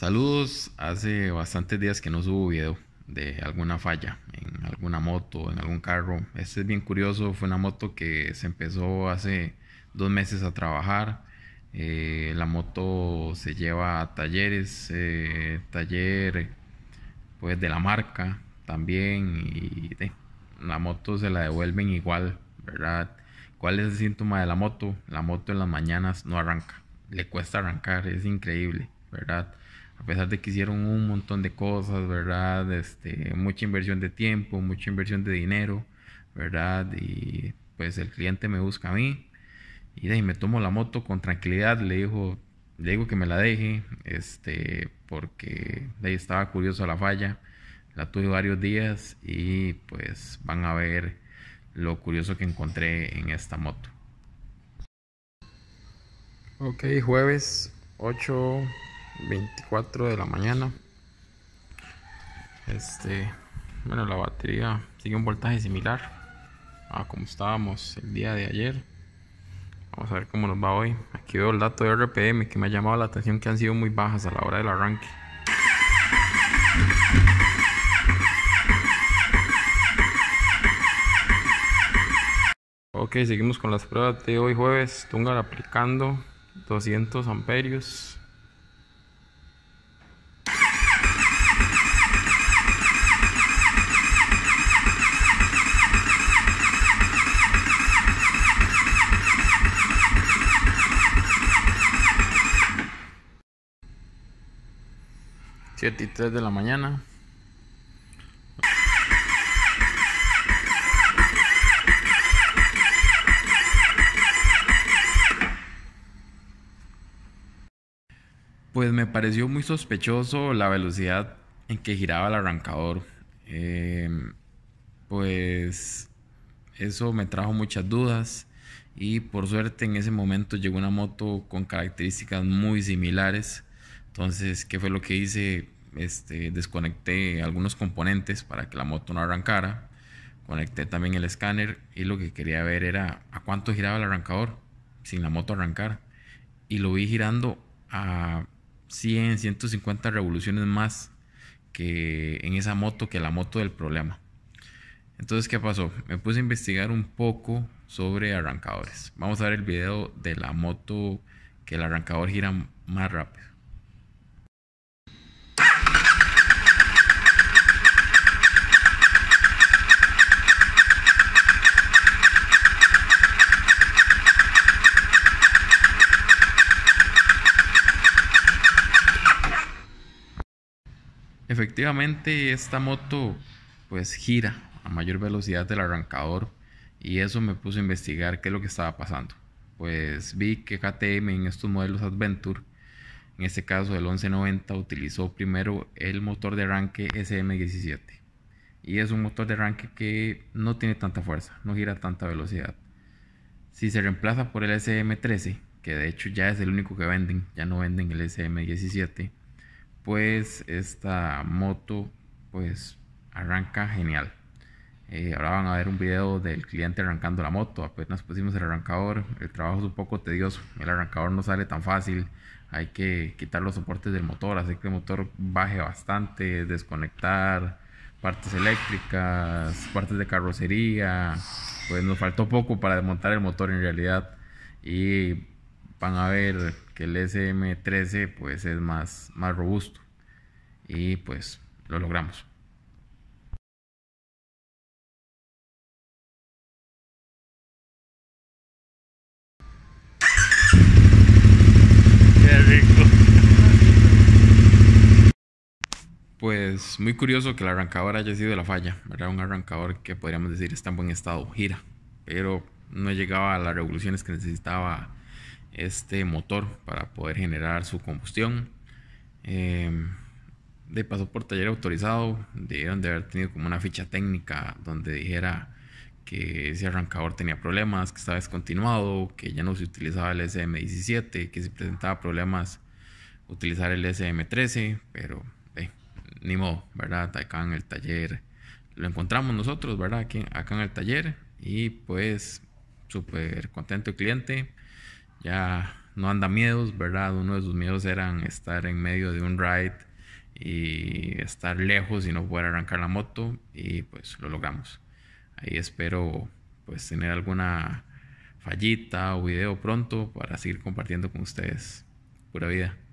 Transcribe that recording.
Saludos, hace bastantes días que no subo video de alguna falla en alguna moto, en algún carro. Este es bien curioso, fue una moto que se empezó hace dos meses a trabajar. Eh, la moto se lleva a talleres, eh, taller pues de la marca también y la moto se la devuelven igual, ¿verdad? ¿Cuál es el síntoma de la moto? La moto en las mañanas no arranca, le cuesta arrancar, es increíble, ¿verdad? a pesar de que hicieron un montón de cosas, ¿verdad? Este, mucha inversión de tiempo, mucha inversión de dinero, ¿verdad? Y pues el cliente me busca a mí y de ahí me tomo la moto con tranquilidad, le digo, le digo que me la deje, este, porque de ahí estaba curioso la falla, la tuve varios días y pues van a ver lo curioso que encontré en esta moto. Ok, jueves 8 24 de la mañana este bueno la batería sigue un voltaje similar a como estábamos el día de ayer vamos a ver cómo nos va hoy aquí veo el dato de RPM que me ha llamado la atención que han sido muy bajas a la hora del arranque ok seguimos con las pruebas de hoy jueves Tungar aplicando 200 amperios 7 y 3 de la mañana. Pues me pareció muy sospechoso la velocidad en que giraba el arrancador. Em, pues eso me trajo muchas dudas y por suerte en ese momento llegó una moto con características muy similares entonces, ¿qué fue lo que hice? Este, desconecté algunos componentes para que la moto no arrancara. Conecté también el escáner y lo que quería ver era a cuánto giraba el arrancador sin la moto arrancar. Y lo vi girando a 100, 150 revoluciones más que en esa moto que la moto del problema. Entonces, ¿qué pasó? Me puse a investigar un poco sobre arrancadores. Vamos a ver el video de la moto que el arrancador gira más rápido. Efectivamente, esta moto pues gira a mayor velocidad del arrancador y eso me puso a investigar qué es lo que estaba pasando. Pues vi que KTM en estos modelos Adventure, en este caso el 1190, utilizó primero el motor de arranque SM17. Y es un motor de arranque que no tiene tanta fuerza, no gira tanta velocidad. Si se reemplaza por el SM13, que de hecho ya es el único que venden, ya no venden el SM17, pues esta moto pues arranca genial. Eh, ahora van a ver un video del cliente arrancando la moto. Apenas pusimos el arrancador. El trabajo es un poco tedioso. El arrancador no sale tan fácil. Hay que quitar los soportes del motor, hacer que el motor baje bastante, desconectar partes eléctricas, partes de carrocería. Pues nos faltó poco para desmontar el motor en realidad. Y van a ver que el SM13 pues es más, más robusto y pues lo logramos. Qué Pues muy curioso que el arrancador haya sido la falla, era un arrancador que podríamos decir está en buen estado, gira, pero no llegaba a las revoluciones que necesitaba este motor para poder generar su combustión. Em, de paso por taller autorizado, debieron de haber tenido como una ficha técnica donde dijera que ese arrancador tenía problemas, que estaba descontinuado, que ya no se utilizaba el SM17, que se presentaba problemas utilizar el SM13, pero eh, ni modo, ¿verdad? Acá en el taller lo encontramos nosotros, ¿verdad? Aquí, acá en el taller y pues súper contento el cliente ya no anda miedos, ¿verdad? Uno de sus miedos eran estar en medio de un ride y estar lejos y no poder arrancar la moto y pues lo logramos. Ahí espero pues tener alguna fallita o video pronto para seguir compartiendo con ustedes. Pura vida.